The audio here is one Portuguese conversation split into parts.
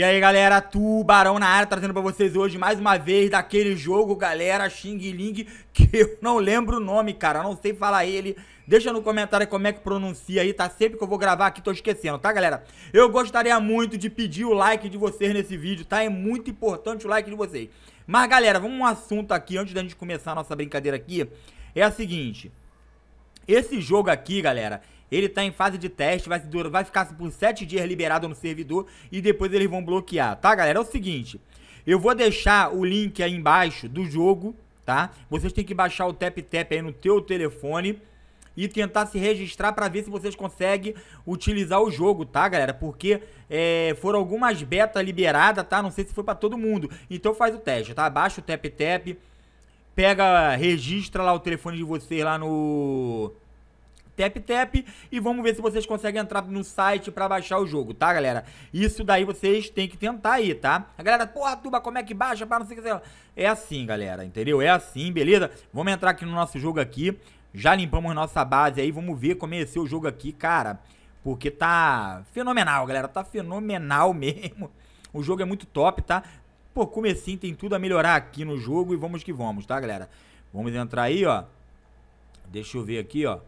E aí galera, Tubarão na área, trazendo pra vocês hoje mais uma vez daquele jogo, galera, Xing Ling, que eu não lembro o nome, cara, não sei falar ele. Deixa no comentário como é que pronuncia aí, tá? Sempre que eu vou gravar aqui, tô esquecendo, tá galera? Eu gostaria muito de pedir o like de vocês nesse vídeo, tá? É muito importante o like de vocês. Mas galera, vamos um assunto aqui, antes da gente começar a nossa brincadeira aqui, é a seguinte... Esse jogo aqui, galera, ele tá em fase de teste, vai, vai ficar por 7 dias liberado no servidor e depois eles vão bloquear, tá, galera? É o seguinte, eu vou deixar o link aí embaixo do jogo, tá? Vocês têm que baixar o Tap Tap aí no teu telefone e tentar se registrar para ver se vocês conseguem utilizar o jogo, tá, galera? Porque é, foram algumas beta liberadas, tá? Não sei se foi para todo mundo. Então faz o teste, tá? Baixa o Tap Tap, pega, registra lá o telefone de vocês lá no Tap Tap e vamos ver se vocês conseguem entrar no site para baixar o jogo, tá, galera? Isso daí vocês têm que tentar aí, tá? A galera, porra, Tuba, como é que baixa para não sei o que É assim, galera, entendeu? É assim, beleza? Vamos entrar aqui no nosso jogo aqui. Já limpamos nossa base aí, vamos ver como é esse o jogo aqui, cara. Porque tá fenomenal, galera, tá fenomenal mesmo. O jogo é muito top, tá? Pô, comecinho é assim, tem tudo a melhorar aqui no jogo e vamos que vamos, tá, galera? Vamos entrar aí, ó. Deixa eu ver aqui, ó.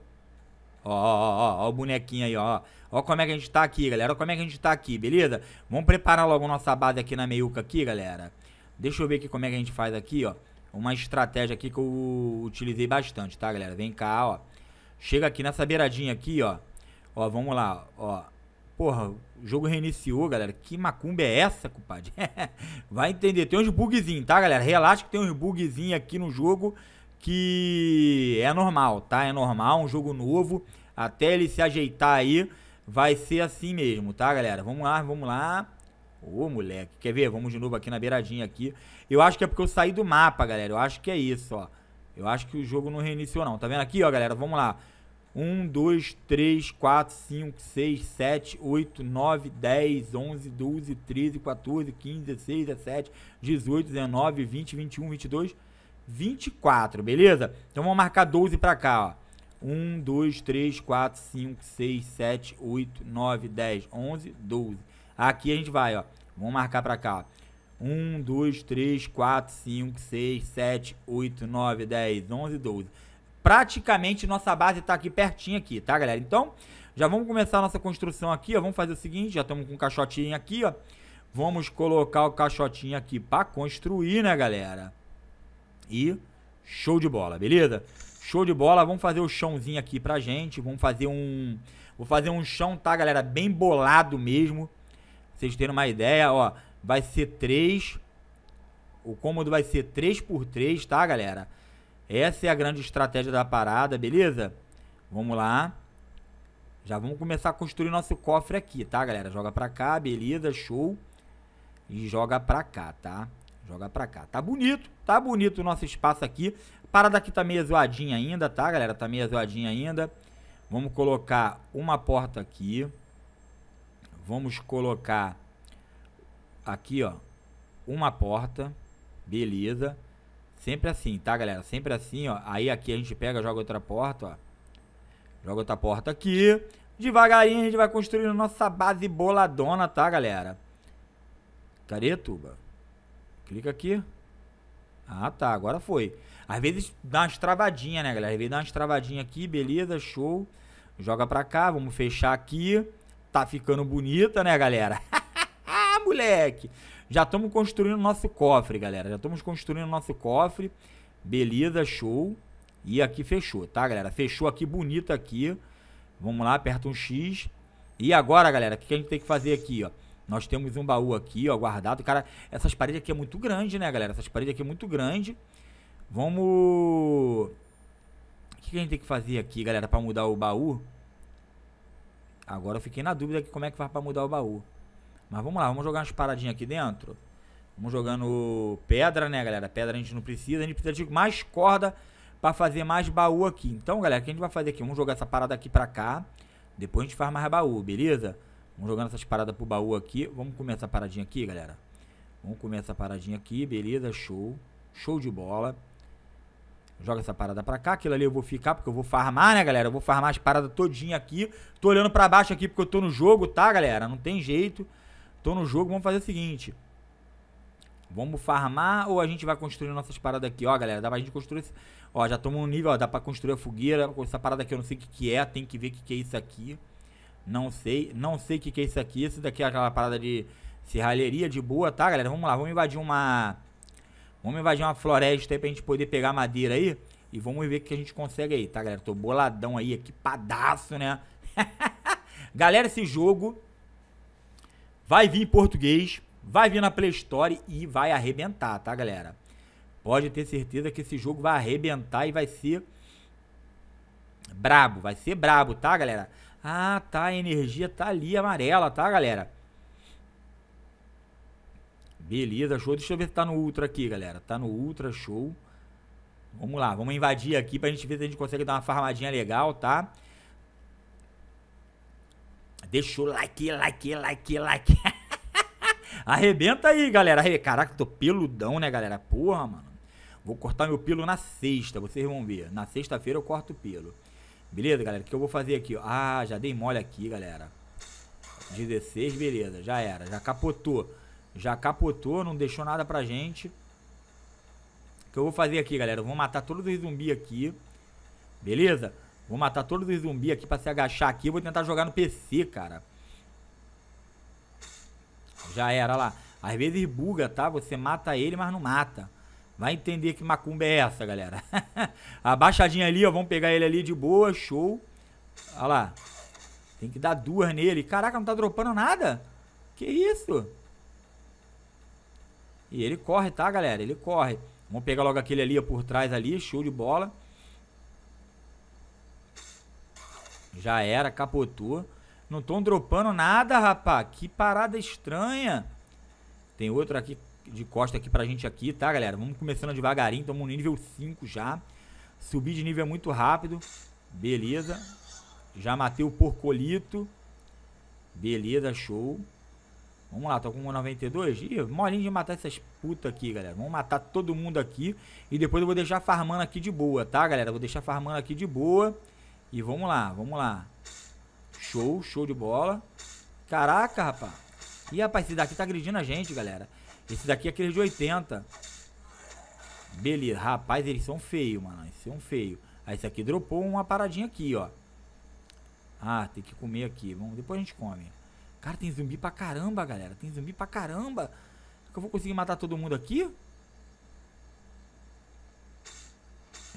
Ó, ó, ó, ó, o bonequinho aí, ó. Ó como é que a gente tá aqui, galera. Ó como é que a gente tá aqui, beleza? Vamos preparar logo nossa base aqui na meiuca aqui, galera. Deixa eu ver aqui como é que a gente faz aqui, ó. Uma estratégia aqui que eu utilizei bastante, tá, galera? Vem cá, ó. Chega aqui nessa beiradinha aqui, ó. Ó, vamos lá, ó. Porra, o jogo reiniciou, galera. Que macumba é essa, compadre? Vai entender. Tem uns bugzinhos, tá, galera? Relaxa que tem uns bugzinhos aqui no jogo que é normal, tá? É normal, um jogo novo. Até ele se ajeitar aí, vai ser assim mesmo, tá, galera? Vamos lá, vamos lá. Ô, moleque, quer ver? Vamos de novo aqui na beiradinha aqui. Eu acho que é porque eu saí do mapa, galera. Eu acho que é isso, ó. Eu acho que o jogo não reiniciou, não. Tá vendo aqui, ó, galera? Vamos lá. 1, 2, 3, 4, 5, 6, 7, 8, 9, 10, 11, 12, 13, 14, 15, 16, 17, 18, 19, 20, 21, 22... 24, beleza? Então vamos marcar 12 para cá, ó. 1, 2, 3, 4, 5, 6, 7, 8, 9, 10, 11, 12. Aqui a gente vai, ó. Vamos marcar para cá. 1, 2, 3, 4, 5, 6, 7, 8, 9, 10, 11, 12. Praticamente nossa base tá aqui pertinho aqui, tá, galera? Então, já vamos começar a nossa construção aqui, ó. Vamos fazer o seguinte, já estamos com um caixotinho aqui, ó. Vamos colocar o caixotinho aqui para construir, né, galera? e show de bola, beleza? Show de bola, vamos fazer o chãozinho aqui pra gente, vamos fazer um... Vou fazer um chão, tá, galera? Bem bolado mesmo. Pra vocês terem uma ideia, ó, vai ser 3... O cômodo vai ser 3 por 3, tá, galera? Essa é a grande estratégia da parada, beleza? Vamos lá. Já vamos começar a construir nosso cofre aqui, tá, galera? Joga pra cá, beleza, show. E joga pra cá, tá? Joga pra cá. Tá bonito, tá bonito o nosso espaço aqui. para parada aqui tá meio zoadinha ainda, tá, galera? Tá meio zoadinha ainda. Vamos colocar uma porta aqui. Vamos colocar aqui, ó, uma porta. Beleza. Sempre assim, tá, galera? Sempre assim, ó. Aí aqui a gente pega, joga outra porta, ó. Joga outra porta aqui. Devagarinho a gente vai construindo nossa base boladona, tá, galera? Cadê, Tuba? Clica aqui. Ah, tá. Agora foi. Às vezes dá umas travadinhas, né, galera? Às vezes dá umas travadinhas aqui. Beleza, show. Joga pra cá. Vamos fechar aqui. Tá ficando bonita, né, galera? moleque! Já estamos construindo nosso cofre, galera. Já estamos construindo nosso cofre. Beleza, show. E aqui fechou, tá, galera? Fechou aqui, bonito aqui. Vamos lá, aperta um X. E agora, galera, o que a gente tem que fazer aqui, ó? Nós temos um baú aqui, ó, guardado. Cara, essas paredes aqui é muito grande, né, galera? Essas paredes aqui é muito grande. Vamos... O que, a gente tem que fazer aqui, galera, para mudar o baú? Agora eu fiquei na dúvida aqui como é que vai para mudar o baú. Mas vamos lá, vamos jogar umas paradinhas aqui dentro. Vamos jogando pedra, né, galera? Pedra a gente não precisa, a gente precisa de mais corda para fazer mais baú aqui. Então, galera, o que a gente vai fazer aqui? Vamos jogar essa parada aqui para cá. Depois a gente faz mais baú, beleza? Vamos jogando essas paradas pro baú aqui. Vamos comer essa paradinha aqui, galera. Vamos comer essa paradinha aqui, beleza, show. Show de bola. Joga essa parada pra cá, aquilo ali eu vou ficar porque eu vou farmar, né, galera? Eu vou farmar as paradas todinha aqui. Tô olhando pra baixo aqui porque eu tô no jogo, tá, galera? Não tem jeito. Tô no jogo, vamos fazer o seguinte. Vamos farmar ou a gente vai construir nossas paradas aqui? Ó, galera, dá pra gente construir... isso? Ó, já tomou um nível, ó, dá pra construir a fogueira. Essa parada aqui eu não sei o que, que é, tem que ver o que, que é isso aqui. Não sei, não sei o que, que é isso aqui. Isso daqui é aquela parada de serralheria de boa, tá, galera? Vamos lá, vamos invadir uma. Vamos invadir uma floresta aí pra gente poder pegar madeira aí. E vamos ver o que a gente consegue aí, tá, galera? Tô boladão aí, equipadaço, né? galera, esse jogo vai vir em português, vai vir na Play Store e vai arrebentar, tá, galera? Pode ter certeza que esse jogo vai arrebentar e vai ser brabo, vai ser brabo, tá, galera? Ah, tá, a energia tá ali amarela, tá, galera? Beleza, show. Deixa eu ver se tá no ultra aqui, galera. Tá no ultra, show. Vamos lá, vamos invadir aqui pra gente ver se a gente consegue dar uma farmadinha legal, tá? Deixa o like, like, like, like. Arrebenta aí, galera. Caraca, tô peludão, né, galera? Porra, mano. Vou cortar meu pelo na sexta, vocês vão ver. Na sexta-feira eu corto o pelo. Beleza, galera? O que eu vou fazer aqui? Ah, já dei mole aqui, galera. 16, beleza. Já era. Já capotou. Já capotou, não deixou nada pra gente. O que eu vou fazer aqui, galera? Eu vou matar todos os zumbis aqui. Beleza? Vou matar todos os zumbis aqui pra se agachar aqui. Eu vou tentar jogar no PC, cara. Já era, lá. Às vezes buga, tá? Você mata ele, mas não mata. Vai entender que macumba é essa, galera. Abaixadinha ali, ó. Vamos pegar ele ali de boa. Show. Olha lá. Tem que dar duas nele. Caraca, não tá dropando nada? Que isso? E ele corre, tá, galera? Ele corre. Vamos pegar logo aquele ali ó, por trás ali. Show de bola. Já era, capotou. Não estão dropando nada, rapaz. Que parada estranha. Tem outro aqui de costa aqui pra gente aqui, tá, galera? Vamos começando devagarinho, estamos no nível 5 já. Subi de nível é muito rápido. Beleza. Já matei o porcolito. Beleza, show. Vamos lá, tô com 92. Ih, molinho de matar essas putas aqui, galera. Vamos matar todo mundo aqui. E depois eu vou deixar farmando aqui de boa, tá, galera? Vou deixar farmando aqui de boa. E vamos lá, vamos lá. Show, show de bola. Caraca, rapaz. Ih, rapaz, esse daqui tá agredindo a gente, galera. Esse daqui é aquele de 80. Beleza. Rapaz, eles são feios, mano. Eles são feios. Aí ah, esse aqui dropou uma paradinha aqui, ó. Ah, tem que comer aqui. Vamos, depois a gente come. Cara, tem zumbi pra caramba, galera. Tem zumbi pra caramba. Será que eu vou conseguir matar todo mundo aqui?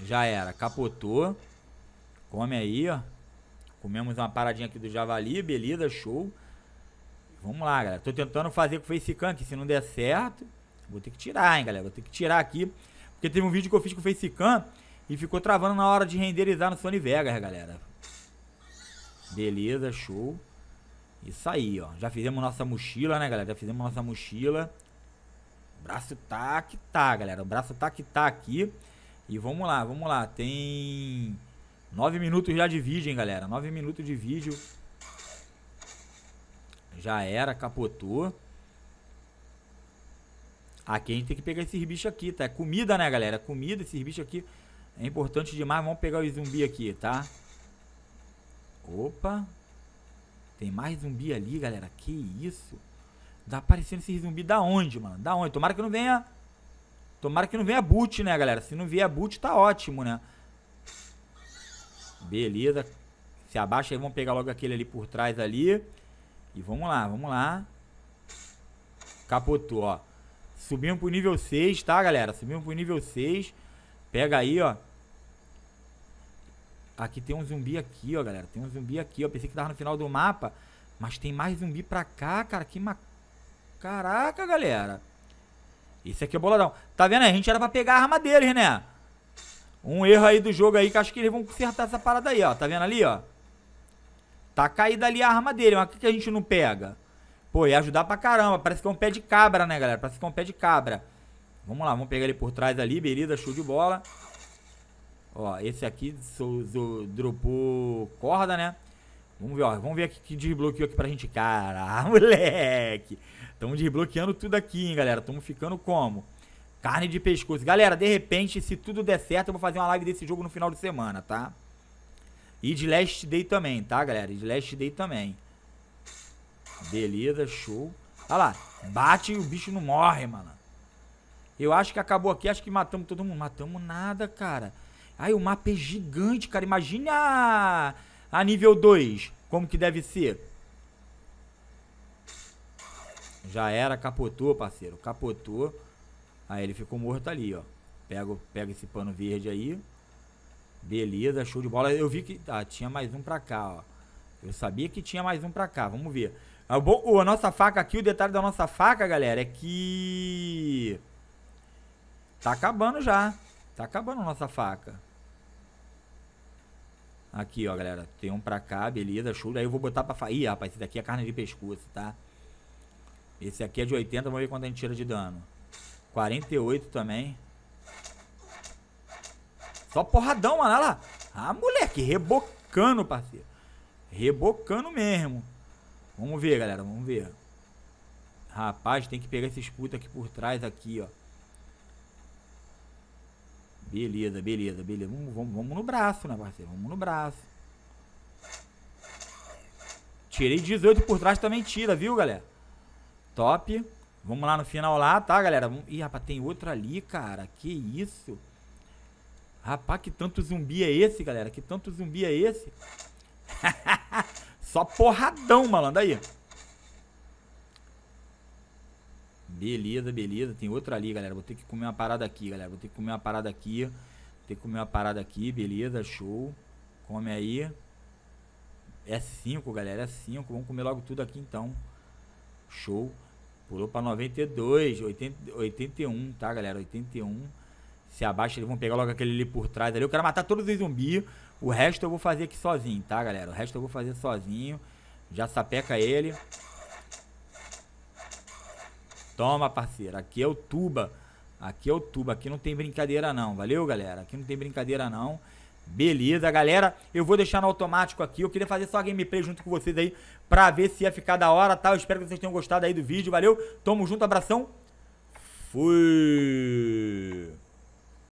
Já era. Capotou. Come aí, ó. Comemos uma paradinha aqui do javali. Beleza, show. Vamos lá, galera. Tô tentando fazer com o Facecam, que se não der certo, vou ter que tirar, hein, galera. Vou ter que tirar aqui. Porque teve um vídeo que eu fiz com o Facecam e ficou travando na hora de renderizar no Sony Vegas, galera. Beleza, show. Isso aí, ó. Já fizemos nossa mochila, né, galera? Já fizemos nossa mochila. O braço tá que tá, galera. O braço tá que tá aqui. E vamos lá, vamos lá. Tem nove minutos já de vídeo, hein, galera. Nove minutos de vídeo. Já era, capotou. Aqui a gente tem que pegar esses bichos aqui, tá? É comida, né, galera? É comida, esses bichos aqui. É importante demais. Vamos pegar o zumbi aqui, tá? Opa. Tem mais zumbi ali, galera. Que isso? Tá aparecendo esse zumbi da onde, mano? Da onde? Tomara que não venha... Tomara que não venha boot, né, galera? Se não vier boot, tá ótimo, né? Beleza. Se abaixa aí, vamos pegar logo aquele ali por trás ali. E vamos lá, vamos lá. Capotou, ó. Subimos pro nível 6, tá, galera? Subimos pro nível 6. Pega aí, ó. Aqui tem um zumbi aqui, ó, galera. Tem um zumbi aqui, ó. Pensei que tava no final do mapa. Mas tem mais zumbi pra cá, cara. Que ma... Caraca, galera. Esse aqui é boladão. Tá vendo? A gente era pra pegar a arma deles, né? Um erro aí do jogo aí que acho que eles vão consertar essa parada aí, ó. Tá vendo ali, ó? Tá caída ali a arma dele, mas o que, que a gente não pega? Pô, ia ajudar pra caramba. Parece que é um pé de cabra, né, galera? Parece que é um pé de cabra. Vamos lá, vamos pegar ele por trás ali. Beleza, show de bola. Ó, esse aqui so, so, dropou corda, né? Vamos ver, ó. Vamos ver aqui que desbloqueou aqui pra gente. Cara, moleque. Tamo desbloqueando tudo aqui, hein, galera. Estamos ficando como? Carne de pescoço. Galera, de repente, se tudo der certo, eu vou fazer uma live desse jogo no final de semana, tá? E de Last Day também, tá, galera? E de Last Day também. Beleza, show. Olha lá, bate e o bicho não morre, mano. Eu acho que acabou aqui, acho que matamos todo mundo. Matamos nada, cara. Ai, o mapa é gigante, cara. Imagina a, a nível 2, como que deve ser. Já era, capotou, parceiro. Capotou. Aí ele ficou morto ali, ó. Pega, pega esse pano verde aí. Beleza, show de bola. Eu vi que ah, tinha mais um pra cá, ó. Eu sabia que tinha mais um pra cá, vamos ver. A, ah, bom, a nossa faca aqui, o detalhe da nossa faca, galera, é que... Tá acabando já. Tá acabando a nossa faca. Aqui, ó, galera. Tem um pra cá, beleza, show. Aí eu vou botar pra... Ih, rapaz, esse daqui é carne de pescoço, tá? Esse aqui é de 80, vamos ver quanto a gente tira de dano. 48 também. Só porradão, mano. Olha lá. Ah, moleque, rebocando, parceiro. Rebocando mesmo. Vamos ver, galera. Vamos ver. Rapaz, tem que pegar esses putos aqui por trás, aqui, ó. Beleza, beleza, beleza. Vamos, vamos, vamos no braço, né, parceiro? Vamos no braço. Tirei 18 por trás também tira, viu, galera? Top. Vamos lá no final lá, tá, galera? Ih, rapaz, tem outro ali, cara. Que isso? Rapaz, que tanto zumbi é esse, galera? Que tanto zumbi é esse? Só porradão, malandro. Aí. Beleza, beleza. Tem outra ali, galera. Vou ter que comer uma parada aqui, galera. Vou ter que comer uma parada aqui. Vou ter que comer uma parada aqui. Beleza, show. Come aí. É 5, galera. É 5. Vamos comer logo tudo aqui, então. Show. Pulou pra 92. 80, 81, tá, galera? 81 se abaixa, eles vão pegar logo aquele ali por trás ali. Eu quero matar todos os zumbis. O resto eu vou fazer aqui sozinho, tá, galera? O resto eu vou fazer sozinho. Já sapeca ele. Toma, parceiro. Aqui é o tuba. Aqui é o tuba. Aqui não tem brincadeira, não. Valeu, galera? Aqui não tem brincadeira, não. Beleza, galera. Eu vou deixar no automático aqui. Eu queria fazer só a gameplay junto com vocês aí pra ver se ia ficar da hora, tá? Eu espero que vocês tenham gostado aí do vídeo. Valeu. Tamo junto. Abração. Fui.